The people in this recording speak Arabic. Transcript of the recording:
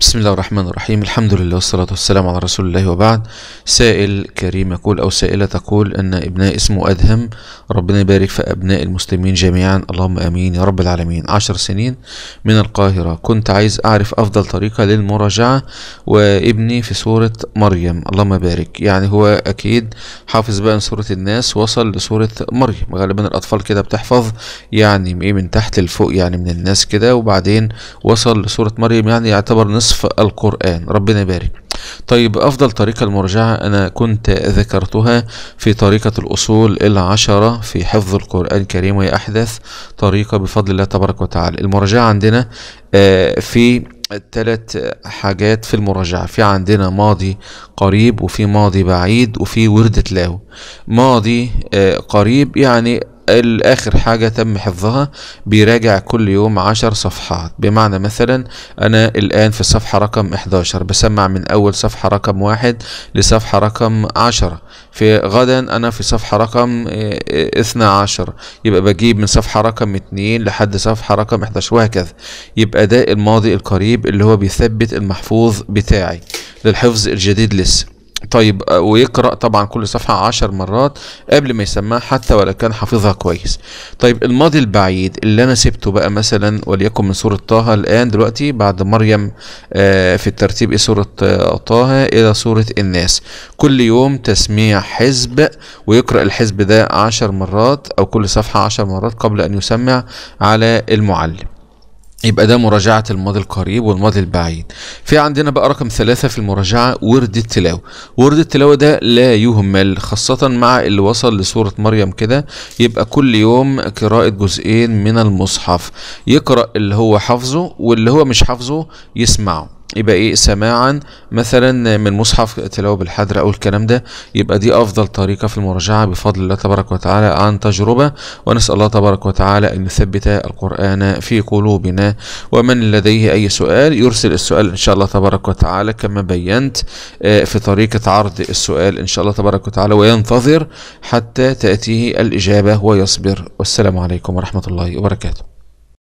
بسم الله الرحمن الرحيم الحمد لله والصلاة والسلام على رسول الله وبعد سائل كريم يقول أو سائلة تقول أن ابناء اسمه أدهم ربنا يبارك في أبناء المسلمين جميعا اللهم أمين يا رب العالمين عشر سنين من القاهرة كنت عايز أعرف أفضل طريقة للمراجعة وابني في سورة مريم اللهم بارك يعني هو أكيد حافظ بقى من سورة الناس وصل لسورة مريم غالبا الأطفال كده بتحفظ يعني إيه من تحت لفوق يعني من الناس كده وبعدين وصل لسورة مريم يعني يعتبر نصف وصف القرآن ربنا يبارك طيب أفضل طريقة المرجعة أنا كنت ذكرتها في طريقة الأصول العشرة في حفظ القرآن الكريم وهي أحدث طريقة بفضل الله تبارك وتعالى المراجعة عندنا آه، في ثلاث حاجات في المراجعة في عندنا ماضي قريب وفي ماضي بعيد وفي وردة له ماضي آه، قريب يعني اخر حاجة تم حفظها بيراجع كل يوم عشر صفحات بمعنى مثلا انا الان في الصفحة رقم 11 بسمع من اول صفحة رقم واحد لصفحة رقم عشرة في غدا انا في صفحة رقم آه، اثنى عشر يبقى بجيب من صفحة رقم اتنين لحد صفحة رقم 11 وهكذا يبقى ده الماضي القريب اللي هو بيثبت المحفوظ بتاعي للحفظ الجديد لسه طيب آه، ويقرأ طبعا كل صفحة عشر مرات قبل ما يسمعها حتى ولو كان حافظها كويس طيب الماضي البعيد اللي أنا سبته بقى مثلا وليكن من سورة طه الآن دلوقتي بعد مريم آه، في الترتيب إيه سورة آه، طه إلى سورة الناس كل يوم تسميع حزب ويقرأ الحزب ده عشر مرات أو كل صفحة عشر مرات قبل أن يسمع على المعلم يبقى ده مراجعة الماضي القريب والماضي البعيد في عندنا بقى رقم ثلاثة في المراجعة ورد التلاوة ورد التلاوة ده لا يهمل خاصة مع اللي وصل لسورة مريم كده يبقى كل يوم قراءة جزئين من المصحف يقرأ اللي هو حافظه واللي هو مش حافظه يسمعه يبقى ايه سماعا مثلا من مصحف تلاوه بالحذر او الكلام ده يبقى دي افضل طريقه في المراجعه بفضل الله تبارك وتعالى عن تجربه ونسال الله تبارك وتعالى ان يثبت القران في قلوبنا ومن لديه اي سؤال يرسل السؤال ان شاء الله تبارك وتعالى كما بينت آه، في طريقه عرض السؤال ان شاء الله تبارك وتعالى وينتظر حتى تاتيه الاجابه ويصبر والسلام عليكم ورحمه الله وبركاته